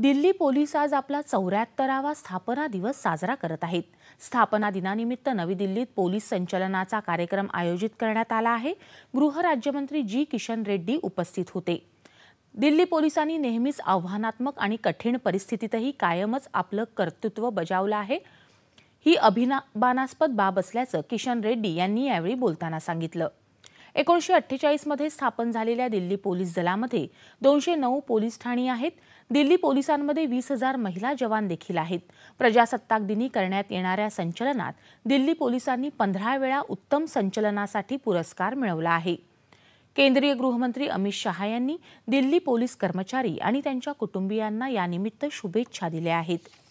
Delhi police आज आपला चौऱ्याहत्तरावा स्थापना दिवस साजरा करत आहेत स्थापना दिनानिमित्त नवी दिल्लीत पोलीस संचलनाचा कार्यक्रम आयोजित करण्यात आला आहे गृहराज्यमंत्री जी किशन रेड्डी उपस्थित होते दिल्ली पोलिसांनी नेहमीच आव्हानात्मक आणि कठीण परिस्थितीतही कायमच आपलं कर्तृत्व बजावलं आहे ही अभिनाबानास्पद बाब असल्याचं किशन रेड्डी यांनी यावेळी बोलताना सांगितलं एकोणीसशे अठ्ठेचाळीसमध्ये स्थापन झालेल्या दिल्ली पोलीस दलामध्ये दोनशे नऊ पोलीस ठाणी आहेत दिल्ली पोलिसांमध्ये वीस हजार महिला जवान देखील आहेत प्रजासत्ताक दिनी करण्यात येणाऱ्या संचलनात दिल्ली पोलिसांनी पंधरा वेळा उत्तम संचलनासाठी पुरस्कार मिळवला आहे केंद्रीय गृहमंत्री अमित शहा यांनी दिल्ली पोलीस कर्मचारी आणि त्यांच्या कुटुंबियांना यानिमित्त शुभेच्छा दिल्या आहेत